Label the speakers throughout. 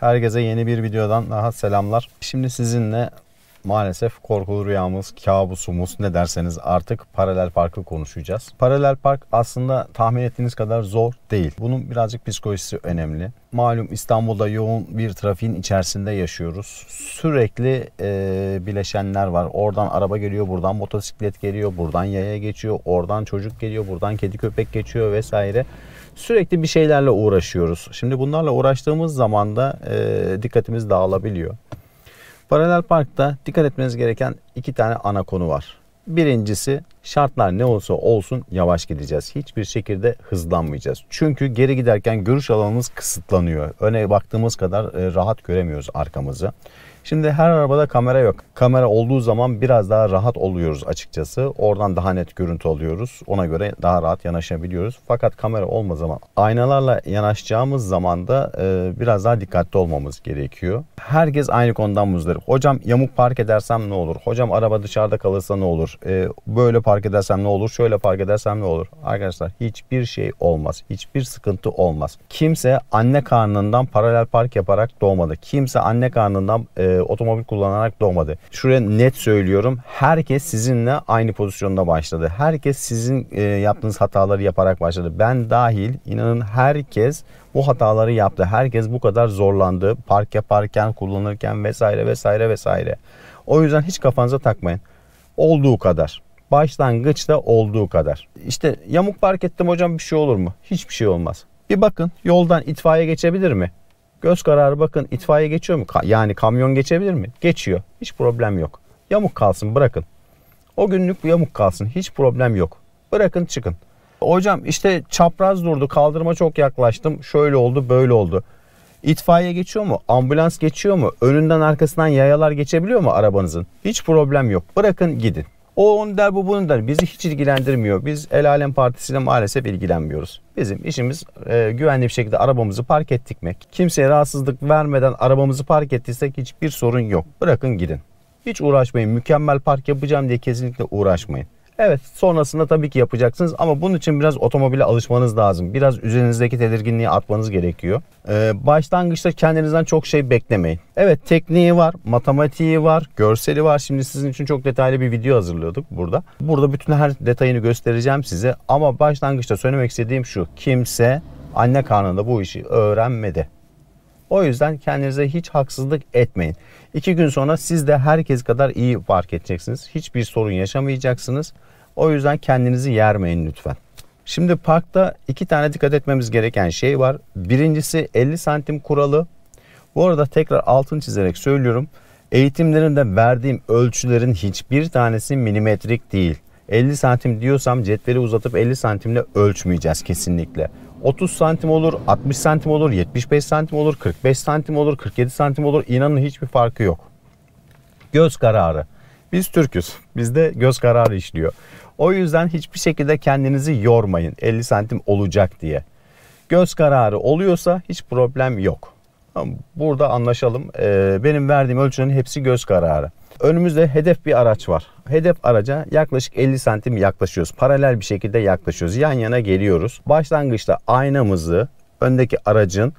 Speaker 1: Herkese yeni bir videodan daha selamlar. Şimdi sizinle maalesef korkulu rüyamız, kabusumuz ne derseniz artık paralel parkı konuşacağız. Paralel park aslında tahmin ettiğiniz kadar zor değil. Bunun birazcık psikolojisi önemli. Malum İstanbul'da yoğun bir trafiğin içerisinde yaşıyoruz. Sürekli e, bileşenler var. Oradan araba geliyor, buradan motosiklet geliyor, buradan yaya geçiyor, oradan çocuk geliyor, buradan kedi köpek geçiyor vesaire sürekli bir şeylerle uğraşıyoruz. Şimdi bunlarla uğraştığımız zaman da e, dikkatimiz dağılabiliyor. Paralel parkta dikkat etmeniz gereken iki tane ana konu var. Birincisi şartlar ne olsa olsun yavaş gideceğiz. Hiçbir şekilde hızlanmayacağız. Çünkü geri giderken görüş alanımız kısıtlanıyor. Öne baktığımız kadar e, rahat göremiyoruz arkamızı. Şimdi her arabada kamera yok. Kamera olduğu zaman biraz daha rahat oluyoruz açıkçası. Oradan daha net görüntü alıyoruz. Ona göre daha rahat yanaşabiliyoruz. Fakat kamera olma zaman aynalarla yanaşacağımız zaman da e, biraz daha dikkatli olmamız gerekiyor. Herkes aynı konudan muzdarip. Hocam yamuk park edersem ne olur? Hocam araba dışarıda kalırsa ne olur? E, böyle park edersem ne olur? Şöyle park edersem ne olur? Arkadaşlar hiçbir şey olmaz. Hiçbir sıkıntı olmaz. Kimse anne karnından paralel park yaparak doğmadı. Kimse anne karnından e, otomobil kullanarak doğmadı. Şuraya net söylüyorum. Herkes sizinle aynı pozisyonda başladı. Herkes sizin e, yaptığınız hataları yaparak başladı. Ben dahil inanın herkes bu hataları yaptı. Herkes bu kadar zorlandı. Park yaparken, kullanırken vesaire vesaire vesaire. O yüzden hiç kafanıza takmayın. Olduğu kadar. Başlangıçta olduğu kadar. İşte yamuk park ettim hocam bir şey olur mu? Hiçbir şey olmaz. Bir bakın yoldan itfaiye geçebilir mi? Göz kararı bakın itfaiye geçiyor mu? Ka- yani kamyon geçebilir mi? Geçiyor. Hiç problem yok. Yamuk kalsın bırakın. O günlük yamuk kalsın. Hiç problem yok. Bırakın çıkın. Hocam işte çapraz durdu. Kaldırıma çok yaklaştım. Şöyle oldu böyle oldu. İtfaiye geçiyor mu? Ambulans geçiyor mu? Önünden arkasından yayalar geçebiliyor mu arabanızın? Hiç problem yok. Bırakın gidin. O onu der bu bunu der. Bizi hiç ilgilendirmiyor. Biz El Alem Partisi'yle maalesef ilgilenmiyoruz. Bizim işimiz e, güvenli bir şekilde arabamızı park ettik mi? Kimseye rahatsızlık vermeden arabamızı park ettiysek hiçbir sorun yok. Bırakın gidin. Hiç uğraşmayın. Mükemmel park yapacağım diye kesinlikle uğraşmayın. Evet sonrasında tabii ki yapacaksınız ama bunun için biraz otomobile alışmanız lazım. Biraz üzerinizdeki tedirginliği atmanız gerekiyor. Ee, başlangıçta kendinizden çok şey beklemeyin. Evet tekniği var, matematiği var, görseli var. Şimdi sizin için çok detaylı bir video hazırlıyorduk burada. Burada bütün her detayını göstereceğim size. Ama başlangıçta söylemek istediğim şu. Kimse anne karnında bu işi öğrenmedi. O yüzden kendinize hiç haksızlık etmeyin. İki gün sonra siz de herkes kadar iyi fark edeceksiniz. Hiçbir sorun yaşamayacaksınız. O yüzden kendinizi yermeyin lütfen. Şimdi parkta iki tane dikkat etmemiz gereken şey var. Birincisi 50 santim kuralı. Bu arada tekrar altın çizerek söylüyorum. Eğitimlerimde verdiğim ölçülerin hiçbir tanesi milimetrik değil. 50 santim diyorsam cetveli uzatıp 50 santimle ölçmeyeceğiz kesinlikle. 30 santim olur, 60 santim olur, 75 santim olur, 45 santim olur, 47 santim olur. İnanın hiçbir farkı yok. Göz kararı. Biz Türk'üz. Bizde göz kararı işliyor. O yüzden hiçbir şekilde kendinizi yormayın 50 santim olacak diye. Göz kararı oluyorsa hiç problem yok. Burada anlaşalım. Ee, benim verdiğim ölçünün hepsi göz kararı. Önümüzde hedef bir araç var. Hedef araca yaklaşık 50 santim yaklaşıyoruz. Paralel bir şekilde yaklaşıyoruz. Yan yana geliyoruz. Başlangıçta aynamızı öndeki aracın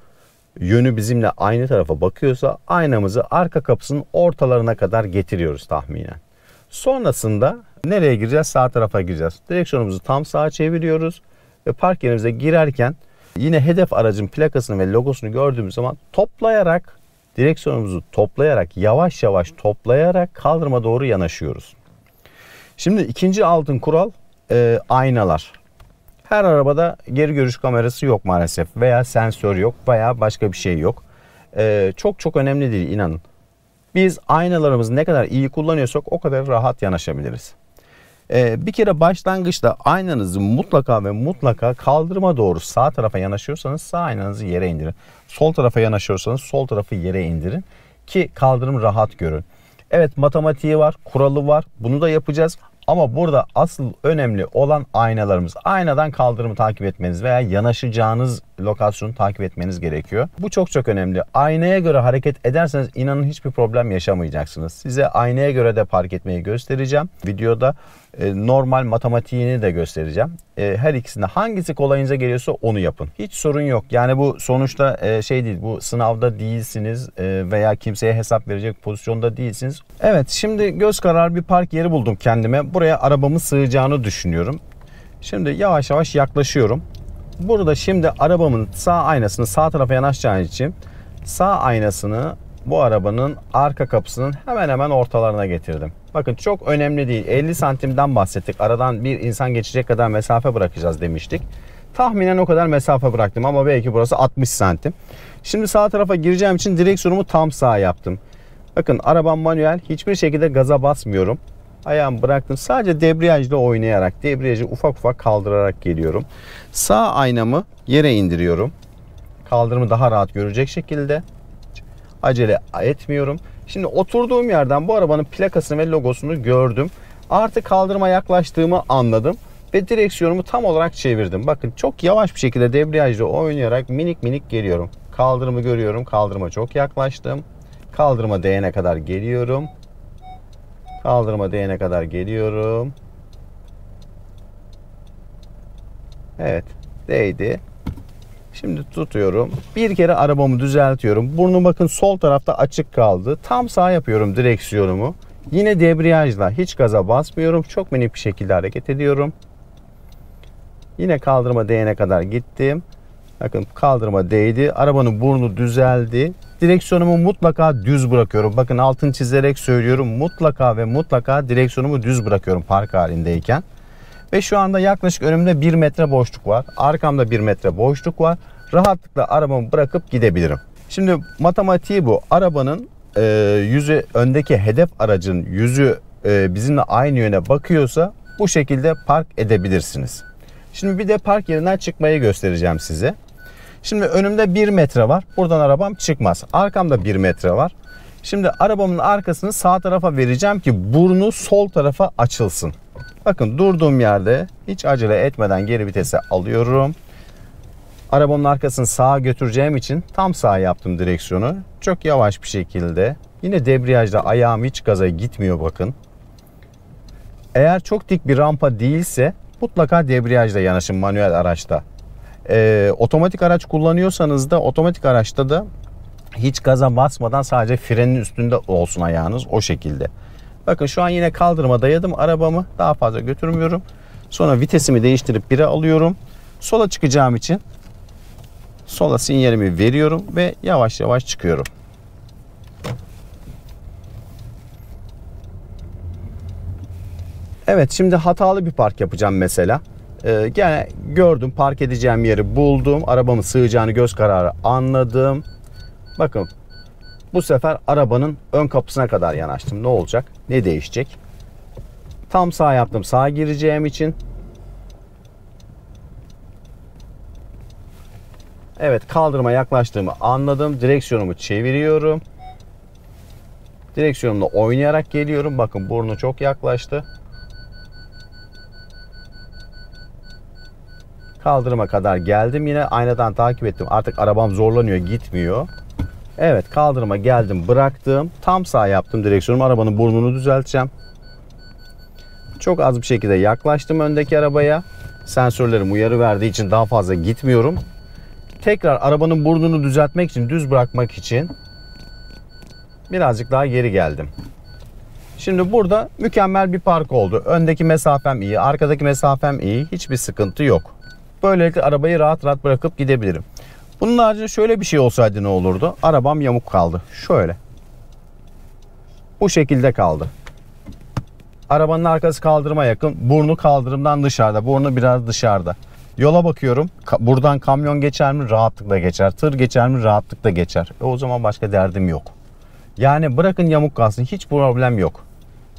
Speaker 1: yönü bizimle aynı tarafa bakıyorsa aynamızı arka kapısının ortalarına kadar getiriyoruz tahminen. Sonrasında nereye gireceğiz? Sağ tarafa gireceğiz. Direksiyonumuzu tam sağa çeviriyoruz ve park yerimize girerken yine hedef aracın plakasını ve logosunu gördüğümüz zaman toplayarak direksiyonumuzu toplayarak yavaş yavaş toplayarak kaldırıma doğru yanaşıyoruz. Şimdi ikinci altın kural e, aynalar. Her arabada geri görüş kamerası yok maalesef veya sensör yok veya başka bir şey yok. E, çok çok önemli değil inanın. Biz aynalarımızı ne kadar iyi kullanıyorsak o kadar rahat yanaşabiliriz. Ee, bir kere başlangıçta aynanızı mutlaka ve mutlaka kaldırıma doğru sağ tarafa yanaşıyorsanız sağ aynanızı yere indirin. Sol tarafa yanaşıyorsanız sol tarafı yere indirin ki kaldırım rahat görün. Evet matematiği var, kuralı var. Bunu da yapacağız ama burada asıl önemli olan aynalarımız. Aynadan kaldırımı takip etmeniz veya yanaşacağınız lokasyonu takip etmeniz gerekiyor. Bu çok çok önemli. Aynaya göre hareket ederseniz inanın hiçbir problem yaşamayacaksınız. Size aynaya göre de park etmeyi göstereceğim videoda. E, normal matematiğini de göstereceğim. E, her ikisinde hangisi kolayınıza geliyorsa onu yapın. Hiç sorun yok. Yani bu sonuçta e, şey değil. Bu sınavda değilsiniz veya kimseye hesap verecek pozisyonda değilsiniz. Evet şimdi göz kararı bir park yeri buldum kendime. Buraya arabamı sığacağını düşünüyorum. Şimdi yavaş yavaş yaklaşıyorum. Burada şimdi arabamın sağ aynasını sağ tarafa yanaşacağın için sağ aynasını bu arabanın arka kapısının hemen hemen ortalarına getirdim. Bakın çok önemli değil. 50 santimden bahsettik. Aradan bir insan geçecek kadar mesafe bırakacağız demiştik. Tahminen o kadar mesafe bıraktım ama belki burası 60 santim. Şimdi sağ tarafa gireceğim için direksiyonumu tam sağ yaptım. Bakın arabam manuel. Hiçbir şekilde gaza basmıyorum. Ayağımı bıraktım. Sadece debriyajla oynayarak, debriyajı ufak ufak kaldırarak geliyorum. Sağ aynamı yere indiriyorum. Kaldırımı daha rahat görecek şekilde. Acele etmiyorum. Şimdi oturduğum yerden bu arabanın plakasını ve logosunu gördüm. Artık kaldırıma yaklaştığımı anladım ve direksiyonumu tam olarak çevirdim. Bakın çok yavaş bir şekilde debriyajla oynayarak minik minik geliyorum. Kaldırımı görüyorum. Kaldırıma çok yaklaştım. Kaldırıma değene kadar geliyorum. Kaldırıma değene kadar geliyorum. Evet. Değdi. Şimdi tutuyorum. Bir kere arabamı düzeltiyorum. Burnu bakın sol tarafta açık kaldı. Tam sağ yapıyorum direksiyonumu. Yine debriyajla hiç gaza basmıyorum. Çok minik bir şekilde hareket ediyorum. Yine kaldırıma değene kadar gittim. Bakın kaldırıma değdi. Arabanın burnu düzeldi. Direksiyonumu mutlaka düz bırakıyorum. Bakın altın çizerek söylüyorum. Mutlaka ve mutlaka direksiyonumu düz bırakıyorum park halindeyken. Ve şu anda yaklaşık önümde 1 metre boşluk var. Arkamda 1 metre boşluk var. Rahatlıkla arabamı bırakıp gidebilirim. Şimdi matematiği bu. Arabanın e, yüzü öndeki hedef aracın yüzü e, bizimle aynı yöne bakıyorsa bu şekilde park edebilirsiniz. Şimdi bir de park yerinden çıkmayı göstereceğim size. Şimdi önümde 1 metre var. Buradan arabam çıkmaz. Arkamda 1 metre var. Şimdi arabamın arkasını sağ tarafa vereceğim ki burnu sol tarafa açılsın. Bakın durduğum yerde hiç acele etmeden geri vitese alıyorum. Arabamın arkasını sağa götüreceğim için tam sağa yaptım direksiyonu. Çok yavaş bir şekilde. Yine debriyajda ayağım hiç gaza gitmiyor bakın. Eğer çok dik bir rampa değilse mutlaka debriyajla yanaşın manuel araçta. Ee, otomatik araç kullanıyorsanız da otomatik araçta da hiç gaza basmadan sadece frenin üstünde olsun ayağınız o şekilde. Bakın şu an yine kaldırıma dayadım arabamı. Daha fazla götürmüyorum. Sonra vitesimi değiştirip 1'e alıyorum. Sola çıkacağım için sola sinyalimi veriyorum ve yavaş yavaş çıkıyorum. Evet şimdi hatalı bir park yapacağım mesela. Ee, gördüm park edeceğim yeri buldum. Arabamı sığacağını göz kararı anladım. Bakın bu sefer arabanın ön kapısına kadar yanaştım. Ne olacak? Ne değişecek? Tam sağ yaptım. Sağa gireceğim için. Evet kaldırıma yaklaştığımı anladım. Direksiyonumu çeviriyorum. Direksiyonumla oynayarak geliyorum. Bakın burnu çok yaklaştı. Kaldırıma kadar geldim. Yine aynadan takip ettim. Artık arabam zorlanıyor, gitmiyor. Evet kaldırıma geldim bıraktım. Tam sağ yaptım direksiyonumu. Arabanın burnunu düzelteceğim. Çok az bir şekilde yaklaştım öndeki arabaya. Sensörlerim uyarı verdiği için daha fazla gitmiyorum. Tekrar arabanın burnunu düzeltmek için, düz bırakmak için birazcık daha geri geldim. Şimdi burada mükemmel bir park oldu. Öndeki mesafem iyi, arkadaki mesafem iyi. Hiçbir sıkıntı yok. Böylelikle arabayı rahat rahat bırakıp gidebilirim. Bunun haricinde şöyle bir şey olsaydı ne olurdu? Arabam yamuk kaldı. Şöyle. Bu şekilde kaldı. Arabanın arkası kaldırıma yakın. Burnu kaldırımdan dışarıda. Burnu biraz dışarıda. Yola bakıyorum. buradan kamyon geçer mi? Rahatlıkla geçer. Tır geçer mi? Rahatlıkla geçer. E o zaman başka derdim yok. Yani bırakın yamuk kalsın. Hiç problem yok.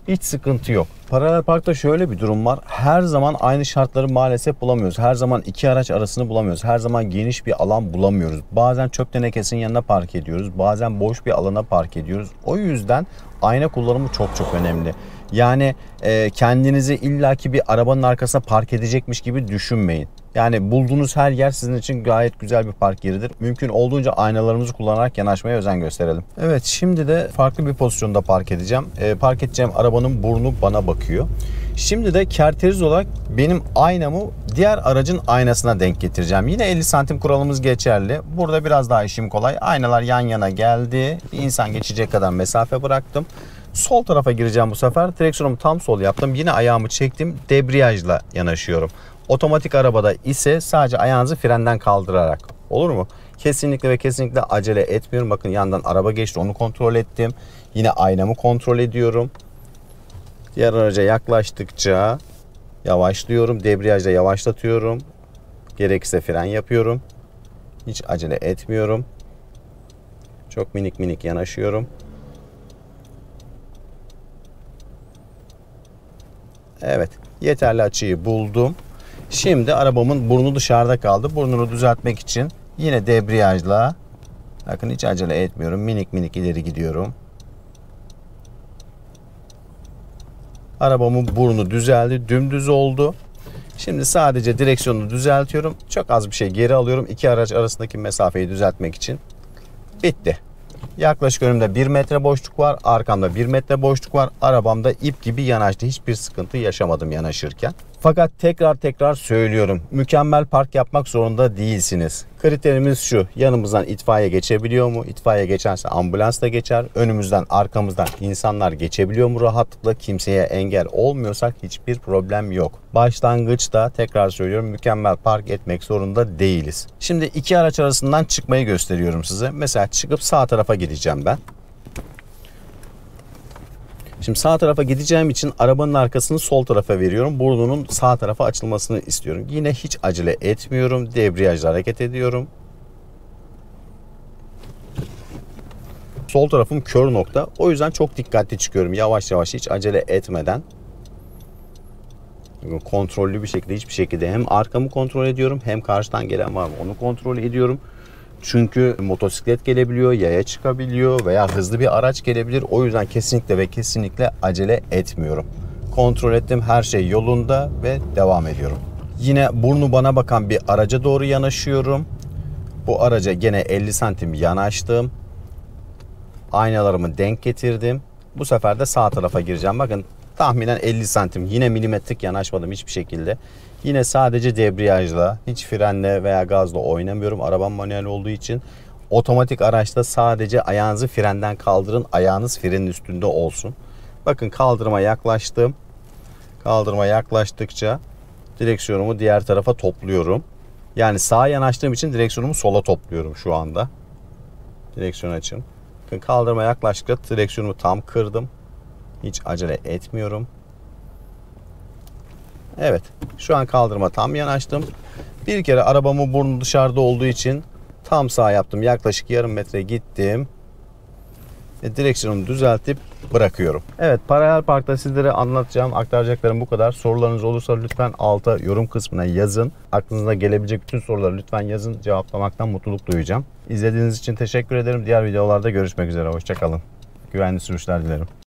Speaker 1: Hiç sıkıntı yok. Paralel parkta şöyle bir durum var. Her zaman aynı şartları maalesef bulamıyoruz. Her zaman iki araç arasını bulamıyoruz. Her zaman geniş bir alan bulamıyoruz. Bazen çöp tenekesinin yanına park ediyoruz. Bazen boş bir alana park ediyoruz. O yüzden ayna kullanımı çok çok önemli. Yani e, kendinizi illaki bir arabanın arkasına park edecekmiş gibi düşünmeyin. Yani bulduğunuz her yer sizin için gayet güzel bir park yeridir. Mümkün olduğunca aynalarımızı kullanarak yanaşmaya özen gösterelim. Evet şimdi de farklı bir pozisyonda park edeceğim. E, park edeceğim arabanın burnu bana bakıyor. Şimdi de kerteriz olarak benim aynamı diğer aracın aynasına denk getireceğim. Yine 50 santim kuralımız geçerli. Burada biraz daha işim kolay. Aynalar yan yana geldi. Bir insan geçecek kadar mesafe bıraktım. Sol tarafa gireceğim bu sefer. Direksiyonumu tam sol yaptım. Yine ayağımı çektim. Debriyajla yanaşıyorum. Otomatik arabada ise sadece ayağınızı frenden kaldırarak. Olur mu? Kesinlikle ve kesinlikle acele etmiyorum. Bakın yandan araba geçti. Onu kontrol ettim. Yine aynamı kontrol ediyorum. Diğer araca yaklaştıkça yavaşlıyorum. Debriyajla yavaşlatıyorum. Gerekirse fren yapıyorum. Hiç acele etmiyorum. Çok minik minik yanaşıyorum. Evet yeterli açıyı buldum. Şimdi arabamın burnu dışarıda kaldı. Burnunu düzeltmek için yine debriyajla bakın hiç acele etmiyorum. Minik minik ileri gidiyorum. Arabamın burnu düzeldi. Dümdüz oldu. Şimdi sadece direksiyonu düzeltiyorum. Çok az bir şey geri alıyorum. İki araç arasındaki mesafeyi düzeltmek için. Bitti. Yaklaşık önümde 1 metre boşluk var. Arkamda 1 metre boşluk var. Arabamda ip gibi yanaştı. Hiçbir sıkıntı yaşamadım yanaşırken. Fakat tekrar tekrar söylüyorum. Mükemmel park yapmak zorunda değilsiniz. Kriterimiz şu. Yanımızdan itfaiye geçebiliyor mu? İtfaiye geçerse ambulans da geçer. Önümüzden, arkamızdan insanlar geçebiliyor mu rahatlıkla? Kimseye engel olmuyorsak hiçbir problem yok. Başlangıçta tekrar söylüyorum mükemmel park etmek zorunda değiliz. Şimdi iki araç arasından çıkmayı gösteriyorum size. Mesela çıkıp sağ tarafa gideceğim ben. Şimdi sağ tarafa gideceğim için arabanın arkasını sol tarafa veriyorum. Burnunun sağ tarafa açılmasını istiyorum. Yine hiç acele etmiyorum. Debriyajla hareket ediyorum. Sol tarafım kör nokta. O yüzden çok dikkatli çıkıyorum. Yavaş yavaş hiç acele etmeden. Kontrollü bir şekilde hiçbir şekilde hem arkamı kontrol ediyorum hem karşıdan gelen var mı onu kontrol ediyorum. Çünkü motosiklet gelebiliyor, yaya çıkabiliyor veya hızlı bir araç gelebilir. O yüzden kesinlikle ve kesinlikle acele etmiyorum. Kontrol ettim her şey yolunda ve devam ediyorum. Yine burnu bana bakan bir araca doğru yanaşıyorum. Bu araca gene 50 santim yanaştım. Aynalarımı denk getirdim. Bu sefer de sağ tarafa gireceğim. Bakın tahminen 50 santim. Yine milimetrik yanaşmadım hiçbir şekilde. Yine sadece debriyajla, hiç frenle veya gazla oynamıyorum. Arabam manuel olduğu için otomatik araçta sadece ayağınızı frenden kaldırın. Ayağınız frenin üstünde olsun. Bakın kaldırıma yaklaştım. Kaldırıma yaklaştıkça direksiyonumu diğer tarafa topluyorum. Yani sağa yanaştığım için direksiyonumu sola topluyorum şu anda. Direksiyon açın. Kaldırıma yaklaştıkça direksiyonumu tam kırdım. Hiç acele etmiyorum. Evet. Şu an kaldırma tam yanaştım. Bir kere arabamın burnu dışarıda olduğu için tam sağ yaptım. Yaklaşık yarım metre gittim. E, direksiyonu düzeltip bırakıyorum. Evet paralel parkta sizlere anlatacağım aktaracaklarım bu kadar. Sorularınız olursa lütfen alta yorum kısmına yazın. Aklınıza gelebilecek bütün soruları lütfen yazın. Cevaplamaktan mutluluk duyacağım. İzlediğiniz için teşekkür ederim. Diğer videolarda görüşmek üzere. Hoşçakalın. Güvenli sürüşler dilerim.